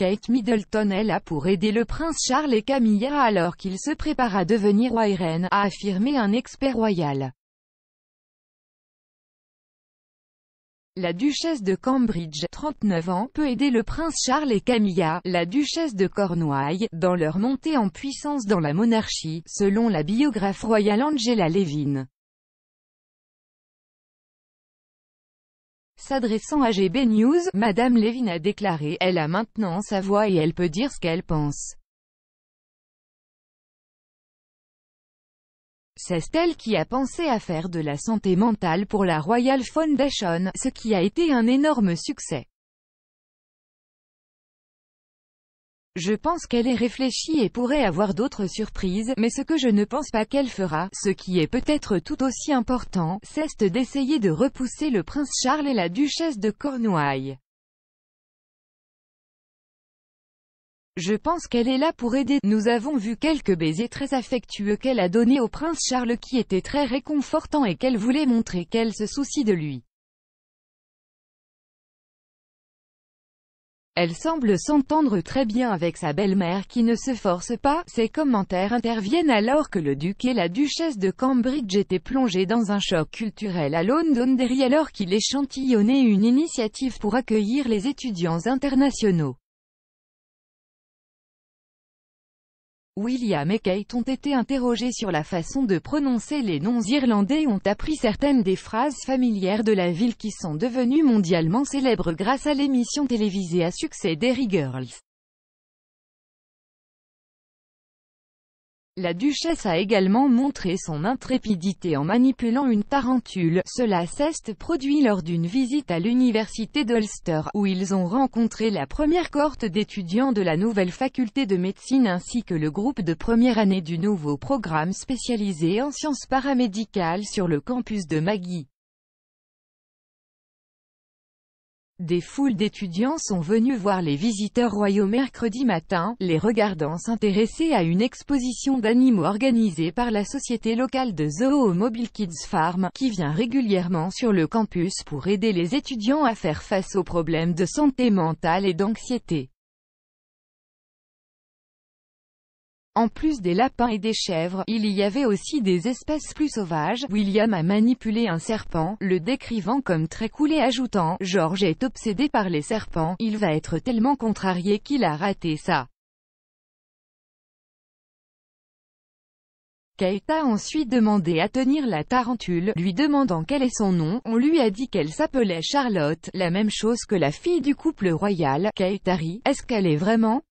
Kate Middleton est là pour aider le prince Charles et Camilla alors qu'il se prépare à devenir roi et reine, a affirmé un expert royal. La duchesse de Cambridge, 39 ans, peut aider le prince Charles et Camilla, la duchesse de Cornouailles, dans leur montée en puissance dans la monarchie, selon la biographe royale Angela Levin. S'adressant à GB News, Madame Levin a déclaré « Elle a maintenant sa voix et elle peut dire ce qu'elle pense. » C'est elle qui a pensé à faire de la santé mentale pour la Royal Foundation, ce qui a été un énorme succès. Je pense qu'elle est réfléchie et pourrait avoir d'autres surprises, mais ce que je ne pense pas qu'elle fera, ce qui est peut-être tout aussi important, c'est d'essayer de repousser le prince Charles et la duchesse de Cornouailles. Je pense qu'elle est là pour aider. Nous avons vu quelques baisers très affectueux qu'elle a donnés au prince Charles qui était très réconfortant et qu'elle voulait montrer qu'elle se soucie de lui. Elle semble s'entendre très bien avec sa belle-mère qui ne se force pas, ses commentaires interviennent alors que le duc et la duchesse de Cambridge étaient plongés dans un choc culturel à Londonderry alors qu'il échantillonnait une initiative pour accueillir les étudiants internationaux. William et Kate ont été interrogés sur la façon de prononcer les noms irlandais et ont appris certaines des phrases familières de la ville qui sont devenues mondialement célèbres grâce à l'émission télévisée à succès Derry Girls. La duchesse a également montré son intrépidité en manipulant une tarentule, cela s'est produit lors d'une visite à l'université d'Ulster, où ils ont rencontré la première cohorte d'étudiants de la nouvelle faculté de médecine ainsi que le groupe de première année du nouveau programme spécialisé en sciences paramédicales sur le campus de Maggie. Des foules d'étudiants sont venus voir les visiteurs royaux mercredi matin, les regardant s'intéresser à une exposition d'animaux organisée par la société locale de Zoo Mobile Kids Farm, qui vient régulièrement sur le campus pour aider les étudiants à faire face aux problèmes de santé mentale et d'anxiété. En plus des lapins et des chèvres, il y avait aussi des espèces plus sauvages. William a manipulé un serpent, le décrivant comme très coulé, ajoutant « George est obsédé par les serpents, il va être tellement contrarié qu'il a raté ça ». Kate a ensuite demandé à tenir la tarentule, lui demandant quel est son nom, on lui a dit qu'elle s'appelait Charlotte, la même chose que la fille du couple royal, Kate Harry, est-ce qu'elle est vraiment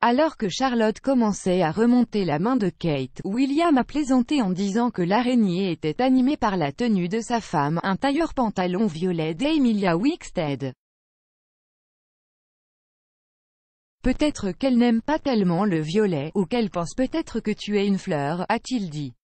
Alors que Charlotte commençait à remonter la main de Kate, William a plaisanté en disant que l'araignée était animée par la tenue de sa femme, un tailleur pantalon violet d'Emilia Wickstead. Peut-être qu'elle n'aime pas tellement le violet, ou qu'elle pense peut-être que tu es une fleur, a-t-il dit.